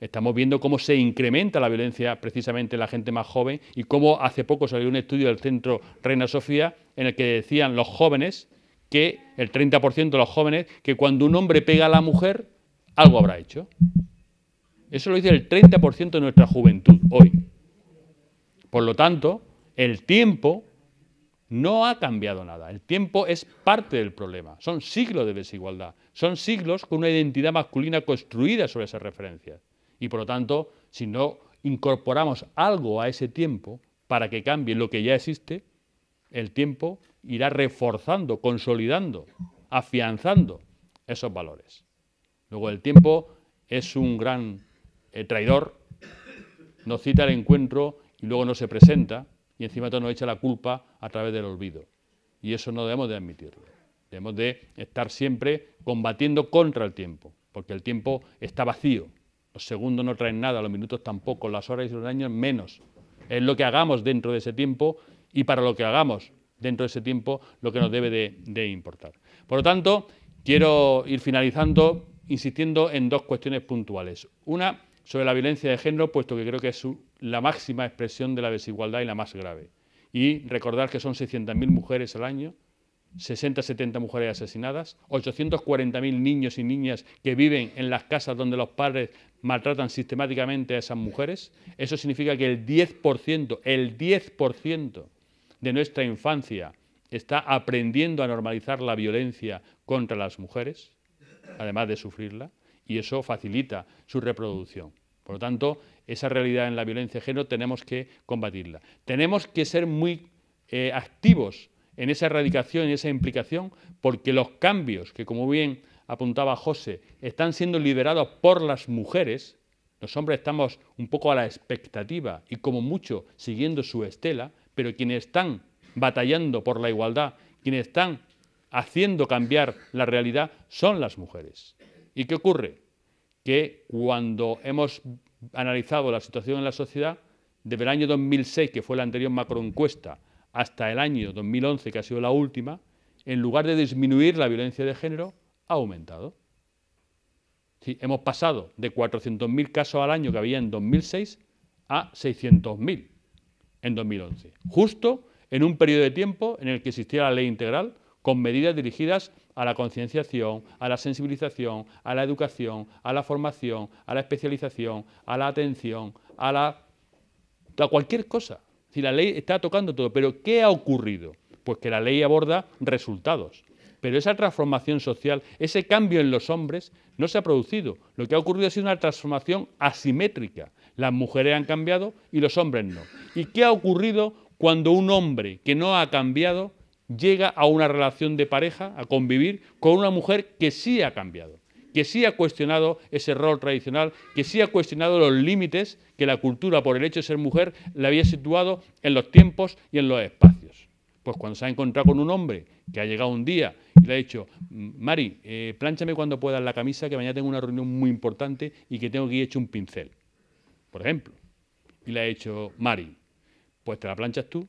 Speaker 4: Estamos viendo cómo se incrementa la violencia precisamente en la gente más joven y cómo hace poco salió un estudio del Centro Reina Sofía en el que decían los jóvenes que el 30% de los jóvenes que cuando un hombre pega a la mujer, algo habrá hecho. Eso lo dice el 30% de nuestra juventud hoy. Por lo tanto, el tiempo no ha cambiado nada. El tiempo es parte del problema. Son siglos de desigualdad. Son siglos con una identidad masculina construida sobre esas referencias. Y por lo tanto, si no incorporamos algo a ese tiempo para que cambie lo que ya existe, el tiempo irá reforzando, consolidando, afianzando esos valores. Luego el tiempo es un gran eh, traidor. Nos cita el encuentro y luego no se presenta y encima todo nos echa la culpa a través del olvido. Y eso no debemos de admitirlo. Debemos de estar siempre combatiendo contra el tiempo, porque el tiempo está vacío. Los segundos no traen nada, los minutos tampoco, las horas y los años menos. Es lo que hagamos dentro de ese tiempo y para lo que hagamos dentro de ese tiempo lo que nos debe de, de importar. Por lo tanto, quiero ir finalizando insistiendo en dos cuestiones puntuales. Una, sobre la violencia de género, puesto que creo que es la máxima expresión de la desigualdad y la más grave. Y recordar que son 600.000 mujeres al año, 60-70 mujeres asesinadas, 840.000 niños y niñas que viven en las casas donde los padres maltratan sistemáticamente a esas mujeres. Eso significa que el 10%, el 10% de nuestra infancia está aprendiendo a normalizar la violencia contra las mujeres, además de sufrirla y eso facilita su reproducción. Por lo tanto, esa realidad en la violencia de género tenemos que combatirla. Tenemos que ser muy eh, activos en esa erradicación y esa implicación, porque los cambios que, como bien apuntaba José, están siendo liberados por las mujeres, los hombres estamos un poco a la expectativa y como mucho siguiendo su estela, pero quienes están batallando por la igualdad, quienes están haciendo cambiar la realidad, son las mujeres. ¿Y qué ocurre? que cuando hemos analizado la situación en la sociedad, desde el año 2006, que fue la anterior macroencuesta, hasta el año 2011, que ha sido la última, en lugar de disminuir la violencia de género, ha aumentado. hemos pasado de 400.000 casos al año que había en 2006 a 600.000 en 2011, justo en un periodo de tiempo en el que existía la ley integral con medidas dirigidas a la concienciación, a la sensibilización, a la educación, a la formación, a la especialización, a la atención, a la a cualquier cosa. Si la ley está tocando todo, pero ¿qué ha ocurrido? Pues que la ley aborda resultados. Pero esa transformación social, ese cambio en los hombres, no se ha producido. Lo que ha ocurrido ha sido una transformación asimétrica. Las mujeres han cambiado y los hombres no. ¿Y qué ha ocurrido cuando un hombre que no ha cambiado llega a una relación de pareja, a convivir con una mujer que sí ha cambiado, que sí ha cuestionado ese rol tradicional, que sí ha cuestionado los límites que la cultura, por el hecho de ser mujer, le había situado en los tiempos y en los espacios. Pues cuando se ha encontrado con un hombre que ha llegado un día y le ha dicho, Mari, eh, plánchame cuando puedas la camisa, que mañana tengo una reunión muy importante y que tengo que ir hecho un pincel, por ejemplo. Y le ha dicho, Mari, pues te la planchas tú,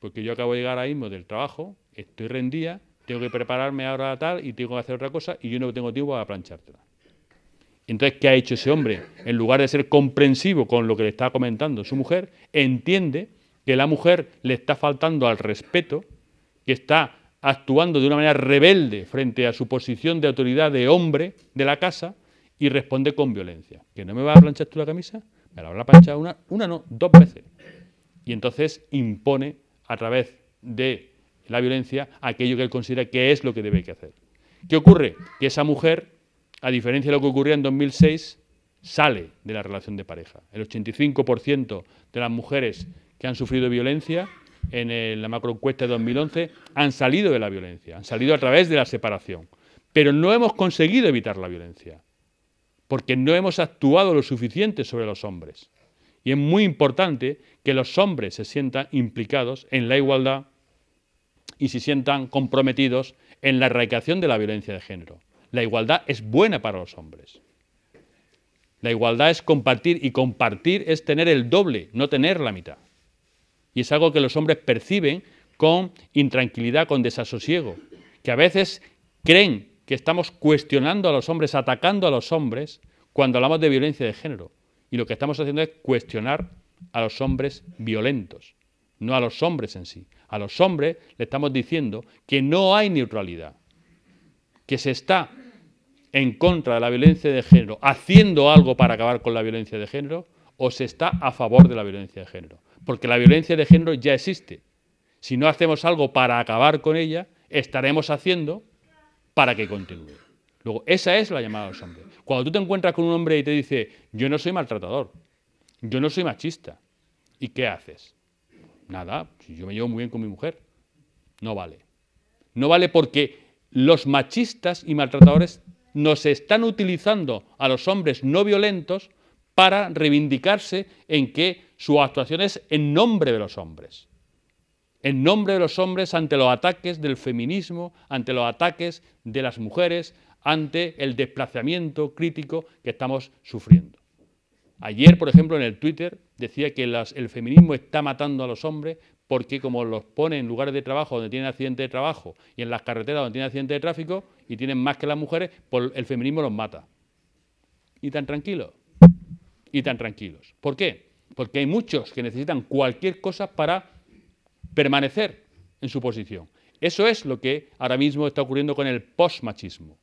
Speaker 4: porque yo acabo de llegar ahí mismo del trabajo, estoy rendida, tengo que prepararme ahora a tal y tengo que hacer otra cosa y yo no tengo tiempo para planchártela. Entonces, ¿qué ha hecho ese hombre? En lugar de ser comprensivo con lo que le está comentando su mujer, entiende que la mujer le está faltando al respeto, que está actuando de una manera rebelde frente a su posición de autoridad de hombre de la casa y responde con violencia. ¿Que no me vas a planchar tú la camisa? Me la habrá planchado una, una no, dos veces. Y entonces impone a través de la violencia aquello que él considera que es lo que debe que hacer. ¿Qué ocurre? Que esa mujer, a diferencia de lo que ocurría en 2006, sale de la relación de pareja. El 85% de las mujeres que han sufrido violencia en la macroencuesta de 2011 han salido de la violencia, han salido a través de la separación. Pero no hemos conseguido evitar la violencia, porque no hemos actuado lo suficiente sobre los hombres. Y es muy importante que los hombres se sientan implicados en la igualdad y se sientan comprometidos en la erradicación de la violencia de género. La igualdad es buena para los hombres. La igualdad es compartir y compartir es tener el doble, no tener la mitad. Y es algo que los hombres perciben con intranquilidad, con desasosiego, que a veces creen que estamos cuestionando a los hombres, atacando a los hombres, cuando hablamos de violencia de género. Y lo que estamos haciendo es cuestionar a los hombres violentos, no a los hombres en sí, a los hombres le estamos diciendo que no hay neutralidad, que se está en contra de la violencia de género, haciendo algo para acabar con la violencia de género, o se está a favor de la violencia de género. Porque la violencia de género ya existe. Si no hacemos algo para acabar con ella, estaremos haciendo para que continúe. Luego, esa es la llamada a los hombres. Cuando tú te encuentras con un hombre y te dice, yo no soy maltratador, yo no soy machista, ¿y qué haces? Nada, si yo me llevo muy bien con mi mujer, no vale. No vale porque los machistas y maltratadores nos están utilizando a los hombres no violentos para reivindicarse en que su actuación es en nombre de los hombres. En nombre de los hombres ante los ataques del feminismo, ante los ataques de las mujeres, ante el desplazamiento crítico que estamos sufriendo. Ayer, por ejemplo, en el Twitter decía que el feminismo está matando a los hombres porque como los pone en lugares de trabajo donde tienen accidente de trabajo y en las carreteras donde tienen accidente de tráfico y tienen más que las mujeres, pues el feminismo los mata. Y tan tranquilos. Y tan tranquilos. ¿Por qué? Porque hay muchos que necesitan cualquier cosa para permanecer en su posición. Eso es lo que ahora mismo está ocurriendo con el postmachismo.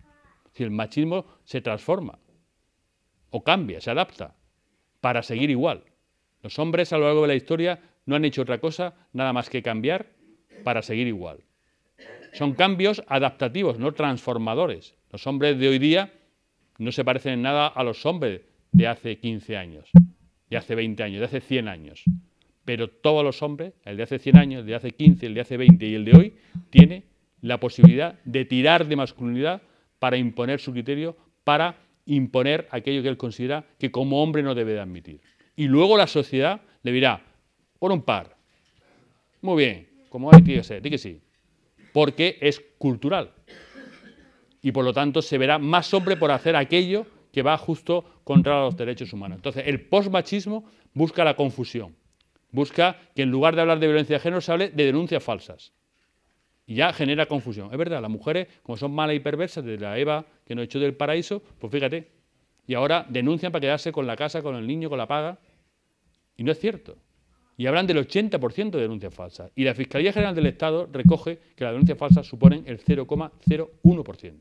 Speaker 4: Si el machismo se transforma o cambia, se adapta para seguir igual. Los hombres a lo largo de la historia no han hecho otra cosa nada más que cambiar para seguir igual. Son cambios adaptativos, no transformadores. Los hombres de hoy día no se parecen en nada a los hombres de hace 15 años, de hace 20 años, de hace 100 años. Pero todos los hombres, el de hace 100 años, el de hace 15, el de hace 20 y el de hoy, tiene la posibilidad de tirar de masculinidad para imponer su criterio, para imponer aquello que él considera que como hombre no debe de admitir. Y luego la sociedad le dirá, por un par, muy bien, como hay que ser, di que sí, porque es cultural. Y por lo tanto se verá más hombre por hacer aquello que va justo contra los derechos humanos. Entonces, el post-machismo busca la confusión, busca que en lugar de hablar de violencia de género se hable de denuncias falsas. Y ya genera confusión. Es verdad, las mujeres, como son malas y perversas, desde la Eva que nos echó del paraíso, pues fíjate. Y ahora denuncian para quedarse con la casa, con el niño, con la paga. Y no es cierto. Y hablan del 80% de denuncias falsas. Y la Fiscalía General del Estado recoge que las denuncias falsas suponen el 0,01%.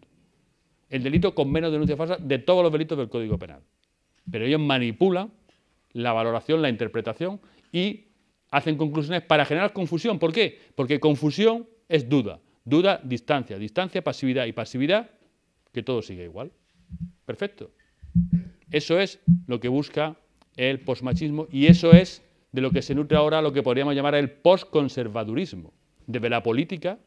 Speaker 4: El delito con menos denuncias falsas de todos los delitos del Código Penal. Pero ellos manipulan la valoración, la interpretación y hacen conclusiones para generar confusión. ¿Por qué? Porque confusión es duda. Duda, distancia. Distancia, pasividad. Y pasividad, que todo sigue igual. Perfecto. Eso es lo que busca el posmachismo y eso es de lo que se nutre ahora lo que podríamos llamar el postconservadurismo. Desde la política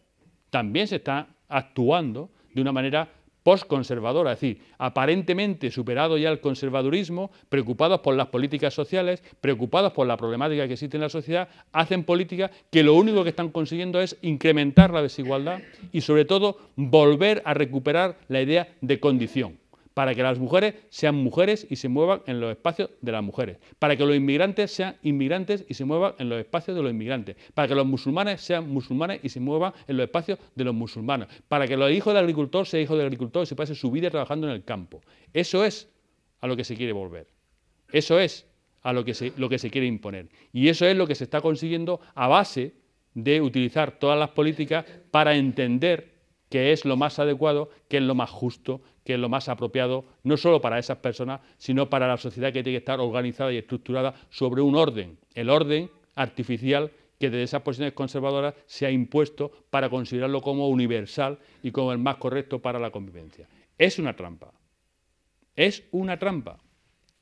Speaker 4: también se está actuando de una manera postconservadora, es decir, aparentemente superado ya el conservadurismo, preocupados por las políticas sociales, preocupados por la problemática que existe en la sociedad, hacen políticas que lo único que están consiguiendo es incrementar la desigualdad y sobre todo volver a recuperar la idea de condición para que las mujeres sean mujeres y se muevan en los espacios de las mujeres, para que los inmigrantes sean inmigrantes y se muevan en los espacios de los inmigrantes, para que los musulmanes sean musulmanes y se muevan en los espacios de los musulmanes, para que los hijos del agricultor sean hijos del agricultor y se pase su vida trabajando en el campo. Eso es a lo que se quiere volver. Eso es a lo que se, lo que se quiere imponer. Y eso es lo que se está consiguiendo a base de utilizar todas las políticas para entender que es lo más adecuado, que es lo más justo, que es lo más apropiado, no solo para esas personas, sino para la sociedad que tiene que estar organizada y estructurada sobre un orden, el orden artificial que desde esas posiciones conservadoras se ha impuesto para considerarlo como universal y como el más correcto para la convivencia. Es una trampa, es una trampa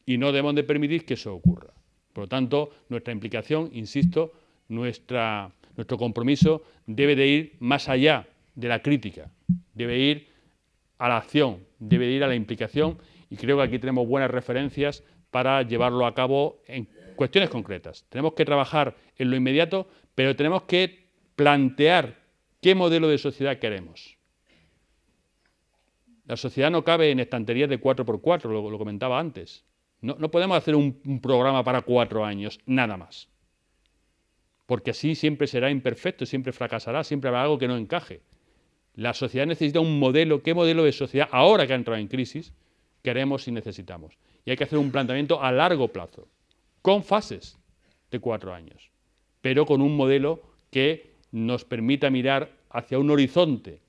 Speaker 4: y no debemos de permitir que eso ocurra. Por lo tanto, nuestra implicación, insisto, nuestra, nuestro compromiso debe de ir más allá de la crítica, debe ir a la acción, debe ir a la implicación y creo que aquí tenemos buenas referencias para llevarlo a cabo en cuestiones concretas. Tenemos que trabajar en lo inmediato, pero tenemos que plantear qué modelo de sociedad queremos. La sociedad no cabe en estanterías de 4x4, lo, comentaba antes. No, podemos hacer un, un, programa para cuatro años, nada más. Porque así siempre será imperfecto, siempre fracasará, siempre habrá algo que no encaje. La sociedad necesita un modelo. ¿Qué modelo de sociedad, ahora que ha entrado en crisis, queremos y necesitamos? Y hay que hacer un planteamiento a largo plazo, con fases de cuatro años, pero con un modelo que nos permita mirar hacia un horizonte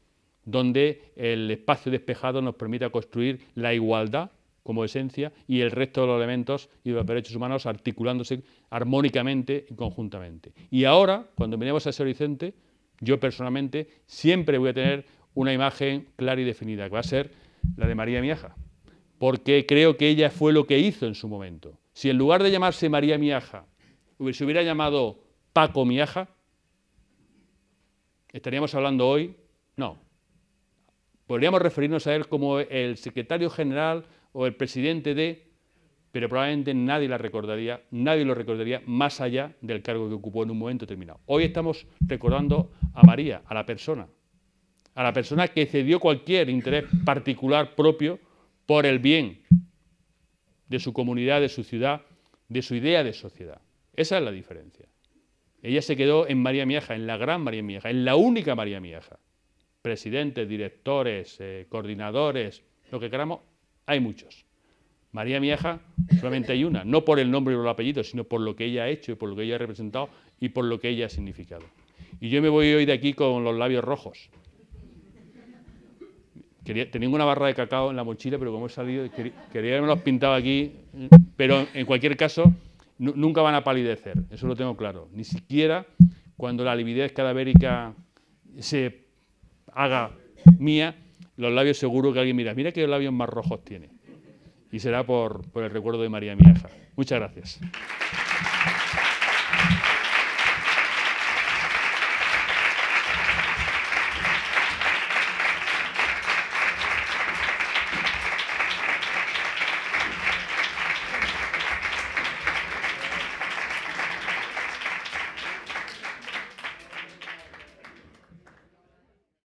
Speaker 4: donde el espacio despejado nos permita construir la igualdad como esencia y el resto de los elementos y los derechos humanos articulándose armónicamente y conjuntamente. Y ahora, cuando miremos a ese horizonte, yo personalmente siempre voy a tener una imagen clara y definida, que va a ser la de María Miaja, porque creo que ella fue lo que hizo en su momento. Si en lugar de llamarse María Miaja, se hubiera llamado Paco Miaja, ¿estaríamos hablando hoy? No. Podríamos referirnos a él como el secretario general o el presidente de pero probablemente nadie la recordaría, nadie lo recordaría más allá del cargo que ocupó en un momento determinado. Hoy estamos recordando a María, a la persona, a la persona que cedió cualquier interés particular propio por el bien de su comunidad, de su ciudad, de su idea de sociedad. Esa es la diferencia. Ella se quedó en María Mieja, en la gran María Mieja, en la única María Mieja. Presidentes, directores, eh, coordinadores, lo que queramos, hay muchos. María Mieja solamente hay una, no por el nombre y el apellido, sino por lo que ella ha hecho, y por lo que ella ha representado y por lo que ella ha significado. Y yo me voy hoy de aquí con los labios rojos. tenía una barra de cacao en la mochila, pero como he salido, quería, haberme los pintado aquí. Pero en cualquier caso, nunca van a palidecer, eso lo tengo claro. Ni siquiera cuando la lividez cadavérica se haga mía, los labios seguro que alguien mira, mira qué labios más rojos tiene y será por, por el recuerdo de María, mi Muchas gracias.